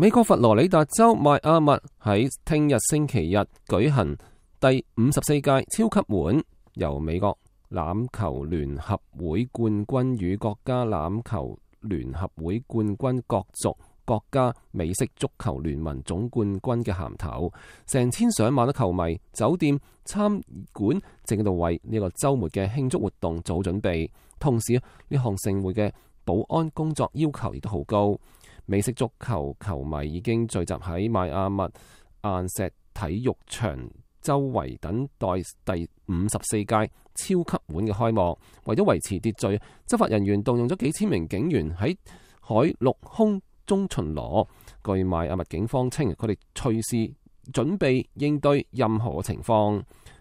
美国佛罗里达州迈阿密喺听日星期日举行第五十四届超级碗，由美国榄球联合会冠军与国家榄球联合会冠军各族国家美式足球联盟总冠军嘅咸头，成千上万嘅球迷酒店餐馆正度为呢个周末嘅庆祝活动做准备，同时呢项盛会嘅保安工作要求亦都好高。美式足球球迷已經聚集喺迈阿密岩石體育場周圍等待第五十四屆超級碗嘅開幕，為咗維持秩序，執法人員動用咗幾千名警員喺海陸空中巡邏。據迈阿密警方稱，佢哋随时準備應對任何情況。